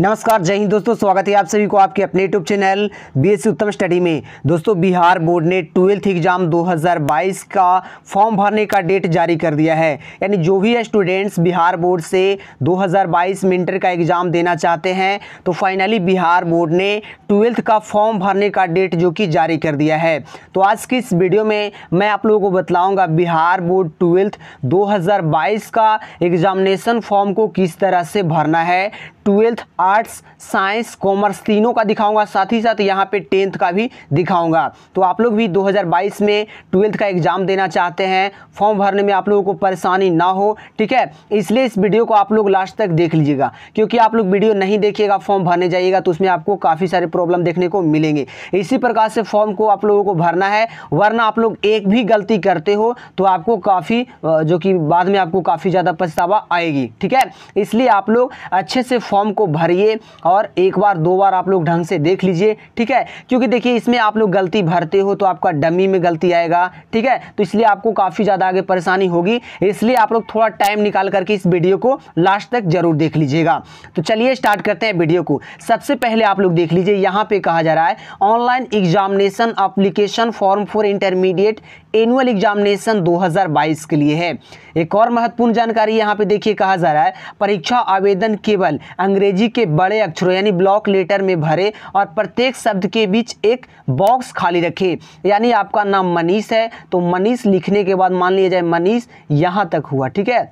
नमस्कार जय हिंद दोस्तों स्वागत है आप सभी को आपके अपने YouTube channel BSC Uttam study में दोस्तों बिहार बोर्ड ने ट्वेल्थ एग्जाम 2022 का फॉर्म भरने का डेट जारी कर दिया है यानी जो भी स्टूडेंट्स बिहार बोर्ड से 2022 में इंटर का एग्ज़ाम देना चाहते हैं तो फाइनली बिहार बोर्ड ने ट्वेल्थ का फॉर्म भरने का डेट जो कि जारी कर दिया है तो आज की इस वीडियो में मैं आप लोगों को बतलाऊँगा बिहार बोर्ड ट्वेल्थ दो का एग्जामिनेशन फॉर्म को किस तरह से भरना है ट्वेल्थ आर्ट्स साइंस कॉमर्स तीनों का दिखाऊंगा साथ ही साथ यहाँ पे टेंथ का भी दिखाऊंगा तो आप लोग भी 2022 में ट्वेल्थ का एग्ज़ाम देना चाहते हैं फॉर्म भरने में आप लोगों को परेशानी ना हो ठीक है इसलिए इस वीडियो को आप लोग लास्ट तक देख लीजिएगा क्योंकि आप लोग वीडियो नहीं देखिएगा फॉर्म भरने जाइएगा तो उसमें आपको काफ़ी सारे प्रॉब्लम देखने को मिलेंगे इसी प्रकार से फॉर्म को आप लोगों को भरना है वरना आप लोग एक भी गलती करते हो तो आपको काफ़ी जो कि बाद में आपको काफ़ी ज़्यादा पछतावा आएगी ठीक है इसलिए आप लोग अच्छे से फॉर्म फॉर्म को भरिए और एक बार दो बार आप लोग ढंग से देख लीजिए ठीक है क्योंकि देखिए इसमें आप लोग गलती भरते हो तो आपका डमी में गलती आएगा ठीक है तो इसलिए आपको काफ़ी ज़्यादा आगे परेशानी होगी इसलिए आप लोग थोड़ा टाइम निकाल करके इस वीडियो को लास्ट तक जरूर देख लीजिएगा तो चलिए स्टार्ट करते हैं वीडियो को सबसे पहले आप लोग देख लीजिए यहाँ पे कहा जा रहा है online examination application form for intermediate annual examination 2022 के लिए है एक और महत्वपूर्ण जानकारी यहाँ पे देखिए कहा जा रहा है परीक्षा आवेदन केवल अंग्रेजी के बड़े अक्षरों यानी ब्लॉक लेटर में भरे और प्रत्येक शब्द के बीच एक बॉक्स खाली रखे यानी आपका नाम मनीष है तो मनीष लिखने के बाद मान लिया जाए मनीष यहाँ तक हुआ ठीक है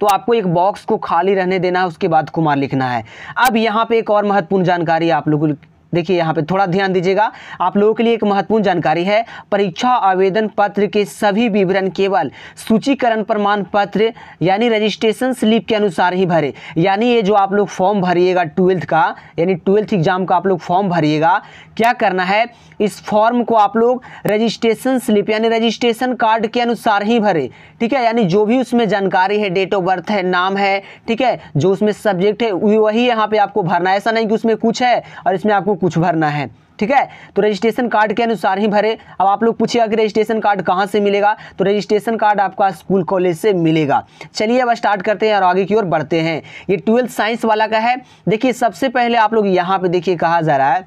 तो आपको एक बॉक्स को खाली रहने देना है उसके बाद कुमार लिखना है अब यहाँ पे एक और महत्वपूर्ण जानकारी आप लोगों देखिए यहाँ पे थोड़ा ध्यान दीजिएगा आप लोगों के लिए एक महत्वपूर्ण जानकारी है परीक्षा आवेदन पत्र के सभी विवरण केवल सूचीकरण प्रमाण पत्र यानी रजिस्ट्रेशन स्लिप के अनुसार ही भरे यानी ये जो आप लोग फॉर्म भरिएगा ट्वेल्थ का यानी ट्वेल्थ एग्जाम का आप लोग फॉर्म भरिएगा क्या करना है इस फॉर्म को आप लोग रजिस्ट्रेशन स्लिप यानी रजिस्ट्रेशन कार्ड के अनुसार ही भरे ठीक है यानी जो भी उसमें जानकारी है डेट ऑफ बर्थ है नाम है ठीक है जो उसमें सब्जेक्ट है वही यहाँ पे आपको भरना है ऐसा नहीं कि उसमें कुछ है और इसमें आपको कुछ भरना है ठीक है तो रजिस्ट्रेशन कार्ड के अनुसार ही भरे अब आप लोग पूछिएगा कि रजिस्ट्रेशन कार्ड कहाँ से मिलेगा तो रजिस्ट्रेशन कार्ड आपका स्कूल कॉलेज से मिलेगा चलिए अब स्टार्ट करते हैं और आगे की ओर बढ़ते हैं ये ट्वेल्थ साइंस वाला का है देखिए सबसे पहले आप लोग यहाँ पर देखिए कहा जा रहा है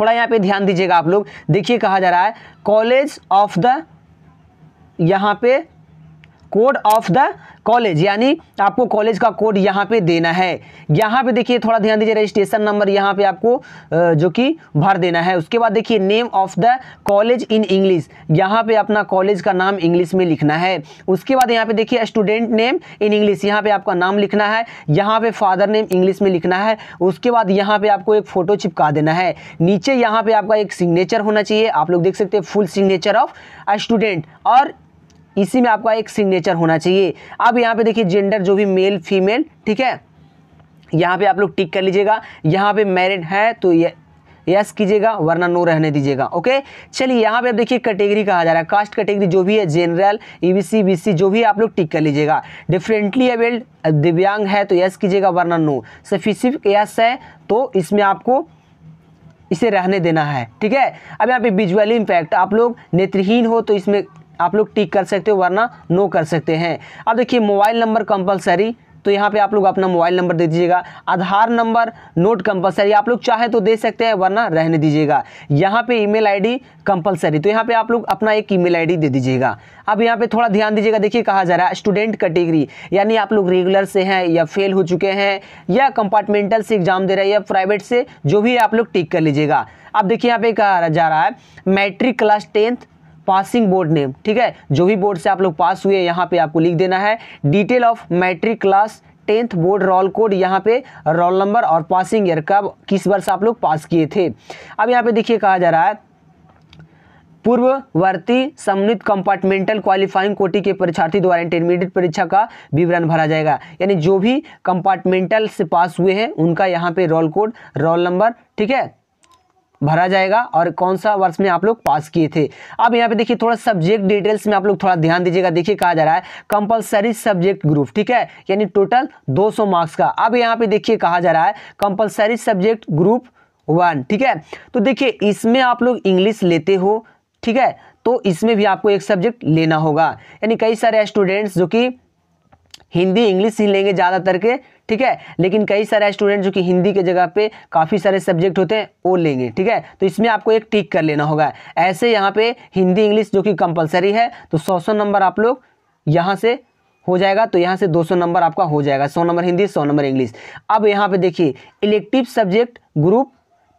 थोड़ा यहाँ पे ध्यान दीजिएगा आप लोग देखिए कहा जा रहा है कॉलेज ऑफ द यहाँ पे कोड ऑफ द कॉलेज यानी आपको कॉलेज का कोड यहाँ पे देना है यहाँ पे देखिए थोड़ा ध्यान दीजिए रजिस्ट्रेशन नंबर यहाँ पे आपको जो कि भर देना है उसके बाद देखिए name of the college in English यहाँ पे अपना कॉलेज का नाम इंग्लिश में लिखना है उसके बाद यहाँ पे देखिए स्टूडेंट नेम इन इंग्लिश यहाँ पे आपका नाम लिखना है यहाँ पे फादर नेम इंग्लिश में लिखना है उसके बाद यहाँ पे आपको एक फ़ोटो चिपका देना है नीचे यहाँ पे आपका एक सिग्नेचर होना चाहिए आप लोग देख सकते हैं फुल सिग्नेचर ऑफ स्टूडेंट और इसी में आपका एक सिग्नेचर होना चाहिए अब यहाँ पे देखिए जेंडर जो भी मेल फीमेल ठीक है यहाँ पे आप लोग टिक कर लीजिएगा यहाँ पे मैरिड है तो ये यस कीजिएगा वरना नो रहने दीजिएगा ओके चलिए यहाँ पे आप देखिए कैटेगरी कहा जा रहा है कास्ट कैटेगरी जो भी है जनरल ईबीसी बीसी जो भी आप लोग टिक कर लीजिएगा डिफरेंटली एबल्ड दिव्यांग है तो यस कीजिएगा वरना नो सफिसिफिक यस है तो इसमें आपको इसे रहने देना है ठीक है अब यहाँ पे विजुअली इम्पैक्ट आप लोग नेत्रहीन हो तो इसमें आप लोग टिक कर सकते हो वरना नो कर सकते हैं अब देखिए मोबाइल नंबर कंपलसरी तो यहाँ पे आप लोग अपना मोबाइल नंबर दे दीजिएगा आधार नंबर नोट कंपलसरी आप लोग चाहे तो दे सकते हैं वरना रहने दीजिएगा यहाँ पे ईमेल आईडी कंपलसरी तो यहाँ पे आप लोग अपना एक ईमेल आईडी दे दीजिएगा अब यहाँ पे थोड़ा ध्यान दीजिएगा देखिए कहा जा रहा है स्टूडेंट कैटेगरी यानी आप लोग रेगुलर से हैं या फेल हो चुके हैं या कंपार्टमेंटल से एग्जाम दे रहे हैं या प्राइवेट से जो भी आप लोग टिक कर लीजिएगा अब देखिए यहाँ पे कहा जा रहा है matric class tenth passing board name ठीक है जो भी बोर्ड से आप लोग पास हुए यहाँ पे आपको लिख देना है detail of matric class tenth board roll code यहाँ पे रोल नंबर और पासिंग ईयर कब किस वर्ष आप लोग पास किए थे अब यहाँ पे देखिए कहा जा रहा है पूर्ववर्ती समन्वित कंपार्टमेंटल क्वालिफाइंग कोटि के परीक्षार्थी द्वारा इंटरमीडिएट परीक्षा का विवरण भरा जाएगा यानी जो भी कंपार्टमेंटल से पास हुए हैं उनका यहाँ पे रोल कोड रोल नंबर ठीक है भरा जाएगा और कौन सा वर्ष में आप लोग पास किए थे अब यहाँ पे देखिए थोड़ा सब्जेक्ट डिटेल्स में आप लोग थोड़ा ध्यान दीजिएगा देखिए कहा जा रहा है कंपलसरी सब्जेक्ट ग्रुप ठीक है यानी टोटल 200 मार्क्स का अब यहाँ पे देखिए कहा जा रहा है कंपलसरी सब्जेक्ट ग्रुप वन ठीक है तो देखिए इसमें आप लोग इंग्लिश लेते हो ठीक है तो इसमें भी आपको एक सब्जेक्ट लेना होगा यानी कई सारे स्टूडेंट्स जो कि हिंदी इंग्लिश ही लेंगे ज़्यादातर के ठीक है लेकिन कई सारे स्टूडेंट जो कि हिंदी के जगह पे काफ़ी सारे सब्जेक्ट होते हैं वो लेंगे ठीक है तो इसमें आपको एक टिक कर लेना होगा ऐसे यहाँ पे हिंदी इंग्लिश जो कि कंपलसरी है तो सौ सौ नंबर आप लोग यहाँ से हो जाएगा तो यहाँ से सौ नंबर आपका हो जाएगा सौ नंबर हिंदी सौ नंबर इंग्लिश अब यहाँ पर देखिए इलेक्टिव सब्जेक्ट ग्रुप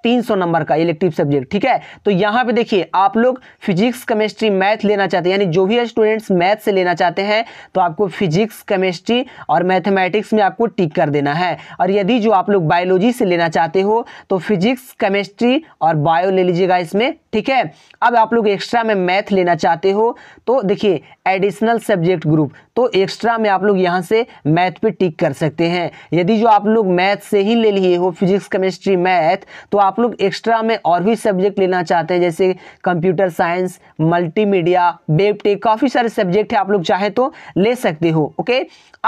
300 नंबर का इलेक्टिव सब्जेक्ट ठीक है तो यहाँ पे देखिए आप लोग फिजिक्स केमिस्ट्री मैथ लेना चाहते हैं यानी जो भी स्टूडेंट्स मैथ से लेना चाहते हैं तो आपको फिजिक्स केमिस्ट्री और मैथमेटिक्स में आपको टिक कर देना है और यदि जो आप लोग बायोलॉजी से लेना चाहते हो तो फिजिक्स केमिस्ट्री और बायो ले लीजिएगा इसमें ठीक है अब आप लोग एक्स्ट्रा में मैथ लेना चाहते हो तो देखिए एडिशनल सब्जेक्ट ग्रुप तो एक्स्ट्रा में आप लोग यहाँ से मैथ पे टिक कर सकते हैं यदि जो आप लोग मैथ से ही ले लिए हो फिजिक्स केमिस्ट्री मैथ तो आप आप लोग एक्स्ट्रा में और भी सब्जेक्ट लेना चाहते हैं जैसे कंप्यूटर साइंस मल्टीमीडिया वेब काफ़ी सारे सब्जेक्ट है आप लोग चाहे तो ले सकते हो ओके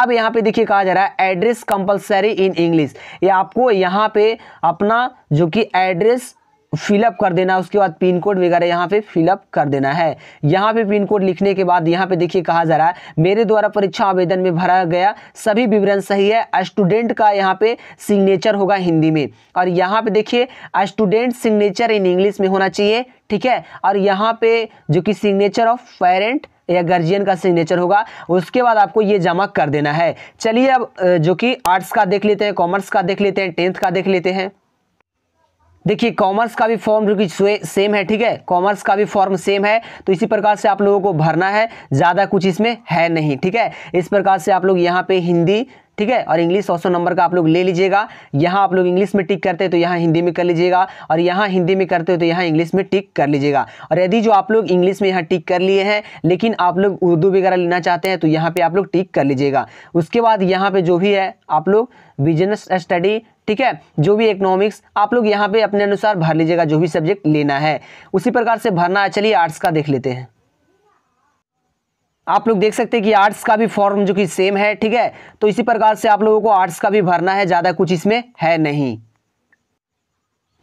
अब यहाँ पे देखिए कहा जा रहा है एड्रेस कंपलसरी इन इंग्लिश ये आपको यहाँ पे अपना जो कि एड्रेस फिलअप कर देना उसके बाद पिन कोड वगैरह यहाँ पे फिलअप कर देना है यहाँ पे पिन कोड लिखने के बाद यहाँ पे देखिए कहा जा रहा है मेरे द्वारा परीक्षा आवेदन में भरा गया सभी विवरण सही है स्टूडेंट का यहाँ पे सिग्नेचर होगा हिंदी में और यहाँ पे देखिए स्टूडेंट सिग्नेचर इन इंग्लिश में होना चाहिए ठीक है और यहाँ पे जो कि सिग्नेचर ऑफ पेरेंट या गार्जियन का सिग्नेचर होगा उसके बाद आपको ये जमा कर देना है चलिए अब जो कि आर्ट्स का देख लेते हैं कॉमर्स का देख लेते हैं टेंथ का देख लेते हैं देखिए कॉमर्स का भी फॉर्म जो कि सेम है ठीक है कॉमर्स का भी फॉर्म सेम है तो इसी प्रकार से आप लोगों को भरना है ज़्यादा कुछ इसमें है नहीं ठीक है इस प्रकार से आप लोग यहाँ पे हिंदी ठीक है और इंग्लिश सौ नंबर का आप लोग ले लीजिएगा यहाँ आप लोग इंग्लिश में टिक करते हैं तो यहाँ हिंदी में कर लीजिएगा और यहाँ हिंदी में करते हो तो यहाँ इंग्लिश में टिक कर लीजिएगा और यदि जो आप लोग इंग्लिश में यहाँ टिक कर लिए हैं लेकिन आप लोग उर्दू वगैरह लेना चाहते हैं तो यहाँ पर आप लोग टिक कर लीजिएगा उसके बाद यहाँ पर जो भी है आप लोग बिजनेस स्टडी ठीक है जो भी इकोनॉमिक्स आप लोग यहाँ पे अपने अनुसार भर लीजिएगा जो भी सब्जेक्ट लेना है उसी प्रकार से भरना है चलिए आर्ट्स का देख लेते हैं आप लोग देख सकते हैं कि आर्ट्स का भी फॉर्म जो कि सेम है ठीक है तो इसी प्रकार से आप लोगों को आर्ट्स का भी भरना है ज़्यादा कुछ इसमें है नहीं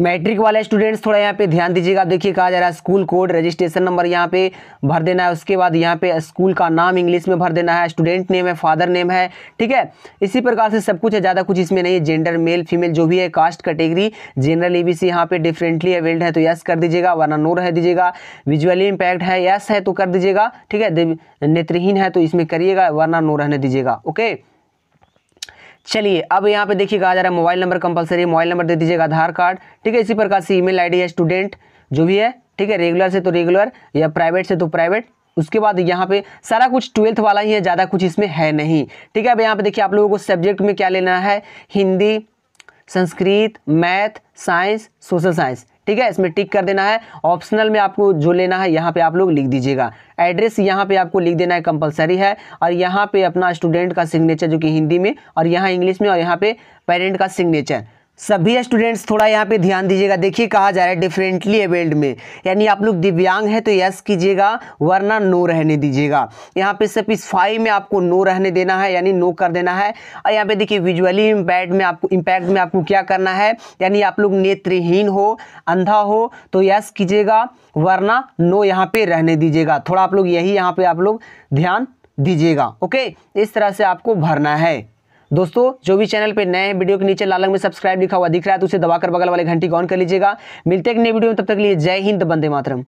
मैट्रिक वाले स्टूडेंट्स थोड़ा यहाँ पे ध्यान दीजिएगा देखिए कहा जा रहा है स्कूल कोड रजिस्ट्रेशन नंबर यहाँ पे भर देना है उसके बाद यहाँ पे स्कूल का नाम इंग्लिश में भर देना है स्टूडेंट नेम है फादर नेम है ठीक है इसी प्रकार से सब कुछ है ज़्यादा कुछ इसमें नहीं है जेंडर मेल फीमेल जो भी है caste category general E B C यहाँ पे डिफरेंटली अवेल्ड है तो यस कर दीजिएगा वरना नो रह दीजिएगा विजुअली इम्पैक्ट है यस है तो कर दीजिएगा ठीक है नेत्रहीन है तो इसमें करिएगा वरना नो रहने दीजिएगा ओके चलिए अब यहाँ पे देखिए कहा जा रहा है mobile number compulsory mobile number दे दीजिएगा आधार कार्ड ठीक है इसी प्रकार से ईमेल आईडी है स्टूडेंट जो भी है ठीक है रेगुलर से तो रेगुलर या प्राइवेट से तो प्राइवेट उसके बाद यहाँ पे सारा कुछ ट्वेल्थ वाला ही है ज़्यादा कुछ इसमें है नहीं ठीक है अब यहाँ पे देखिए आप लोगों को सब्जेक्ट में क्या लेना है Hindi Sanskrit math science social science ठीक है इसमें टिक कर देना है ऑप्शनल में आपको जो लेना है यहाँ पे आप लोग लिख दीजिएगा एड्रेस यहाँ पे आपको लिख देना है कंपलसरी है और यहाँ पे अपना स्टूडेंट का सिग्नेचर जो कि हिंदी में और यहाँ इंग्लिश में और यहाँ पे पेरेंट का सिग्नेचर सभी स्टूडेंट्स थोड़ा यहाँ पे ध्यान दीजिएगा देखिए कहा जा रहा है डिफरेंटली एबल्ड में यानी आप लोग दिव्यांग है तो यस कीजिएगा वरना नो रहने दीजिएगा यहाँ पे फाइव में आपको नो रहने देना है यानी नो कर देना है और यहाँ पे देखिए विजुअली इम्पैक्ट में आपको इम्पैक्ट में आपको क्या करना है यानी आप लोग नेत्रहीन हो अंधा हो तो यस कीजिएगा वरना नो यहाँ पे रहने दीजिएगा थोड़ा आप लोग यही यहाँ पे आप लोग ध्यान दीजिएगा ओके इस तरह से आपको भरना है दोस्तों जो भी चैनल पे नए वीडियो के नीचे लाल रंग में सब्सक्राइब लिखा हुआ दिख रहा है तो उसे दबाकर बगल वाले घंटी ऑन कर लीजिएगा मिलते हैं नए वीडियो में तब तक लिए जय हिंद बंदे मातरम